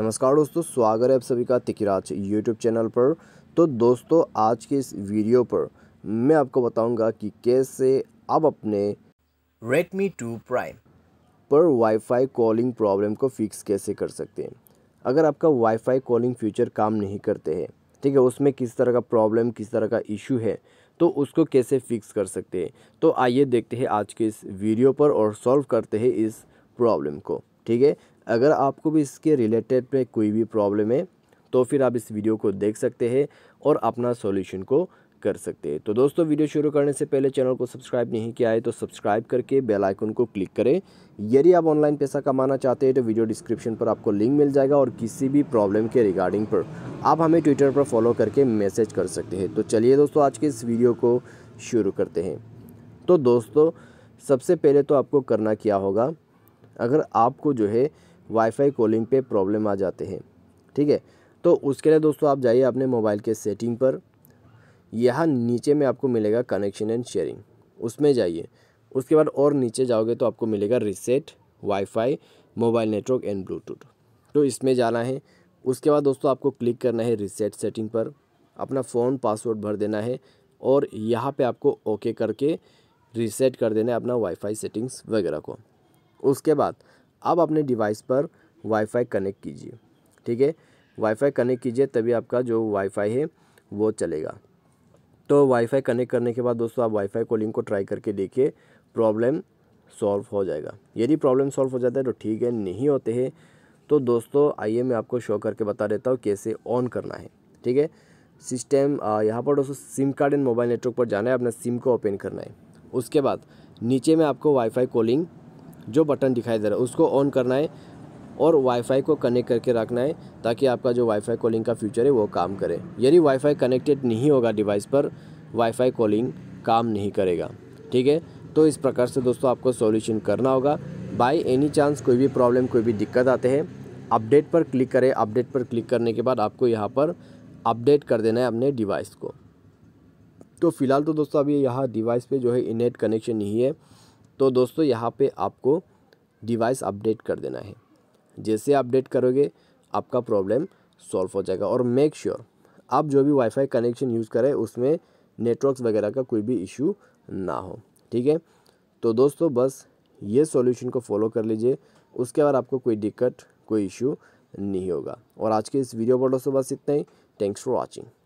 नमस्कार दोस्तों स्वागत है आप सभी का तिकराज यूट्यूब चैनल पर तो दोस्तों आज के इस वीडियो पर मैं आपको बताऊंगा कि कैसे आप अपने Redmi 2 Prime पर वाईफाई कॉलिंग प्रॉब्लम को फिक्स कैसे कर सकते हैं अगर आपका वाईफाई कॉलिंग फ्यूचर काम नहीं करते हैं ठीक है उसमें किस तरह का प्रॉब्लम किस तरह का इशू है तो उसको कैसे फिक्स कर सकते हैं तो आइए देखते हैं आज के इस वीडियो पर और सॉल्व करते हैं इस प्रॉब्लम को ठीक है अगर आपको भी इसके रिलेटेड में कोई भी प्रॉब्लम है तो फिर आप इस वीडियो को देख सकते हैं और अपना सॉल्यूशन को कर सकते हैं तो दोस्तों वीडियो शुरू करने से पहले चैनल को सब्सक्राइब नहीं किया है तो सब्सक्राइब करके बेल आइकन को क्लिक करें यदि आप ऑनलाइन पैसा कमाना चाहते हैं तो वीडियो डिस्क्रिप्शन पर आपको लिंक मिल जाएगा और किसी भी प्रॉब्लम के रिगार्डिंग पर आप हमें ट्विटर पर फॉलो करके मैसेज कर सकते हैं तो चलिए दोस्तों आज के इस वीडियो को शुरू करते हैं तो दोस्तों सबसे पहले तो आपको करना क्या होगा अगर आपको जो है वाईफाई कॉलिंग पे प्रॉब्लम आ जाते हैं ठीक है तो उसके लिए दोस्तों आप जाइए अपने मोबाइल के सेटिंग पर यहाँ नीचे में आपको मिलेगा कनेक्शन एंड शेयरिंग उसमें जाइए उसके बाद और नीचे जाओगे तो आपको मिलेगा reset WiFi mobile network and Bluetooth तो इसमें जाना है उसके बाद दोस्तों आपको क्लिक करना है रिसेट सेटिंग पर अपना फ़ोन पासवर्ड भर देना है और यहाँ पे आपको ओके करके रिसेट कर देना है अपना वाईफाई सेटिंग्स वगैरह को उसके बाद अब अपने डिवाइस पर वाईफाई कनेक्ट कीजिए ठीक है वाईफाई कनेक्ट कीजिए तभी आपका जो वाईफाई है वो चलेगा तो वाईफाई कनेक्ट करने के बाद दोस्तों आप वाईफाई कॉलिंग को ट्राई करके देखिए प्रॉब्लम सॉल्व हो जाएगा यदि प्रॉब्लम सॉल्व हो जाता है तो ठीक है नहीं होते हैं तो दोस्तों आइए मैं आपको शो करके बता देता हूँ कैसे ऑन करना है ठीक है सिस्टम यहाँ पर दोस्तों SIM card and mobile network पर जाना है अपना सिम को ओपन करना है उसके बाद नीचे में आपको वाईफाई कॉलिंग जो बटन दिखाई दे रहा है उसको ऑन करना है और वाईफाई को कनेक्ट करके रखना है ताकि आपका जो वाईफाई कॉलिंग का फ्यूचर है वो काम करे यदि वाईफाई कनेक्टेड नहीं होगा डिवाइस पर वाईफाई कॉलिंग काम नहीं करेगा ठीक है तो इस प्रकार से दोस्तों आपको सॉल्यूशन करना होगा बाय एनी चांस कोई भी प्रॉब्लम कोई भी दिक्कत आते हैं अपडेट पर क्लिक करें अपडेट पर क्लिक करने के बाद आपको यहाँ पर अपडेट कर देना है अपने डिवाइस को तो फिलहाल तो दोस्तों अभी यहाँ डिवाइस पे जो है इनेट कनेक्शन नहीं है तो दोस्तों यहाँ पे आपको डिवाइस अपडेट कर देना है जैसे अपडेट करोगे आपका प्रॉब्लम सॉल्व हो जाएगा और मेक श्योर sure, आप जो भी वाईफाई कनेक्शन यूज़ करें उसमें नेटवर्क्स वगैरह का कोई भी इशू ना हो ठीक है तो दोस्तों बस ये सॉल्यूशन को फॉलो कर लीजिए उसके बाद आपको कोई दिक्कत कोई इशू नहीं होगा और आज के इस वीडियो पर दोस्तों बस इतना ही थैंक्स फॉर वॉचिंग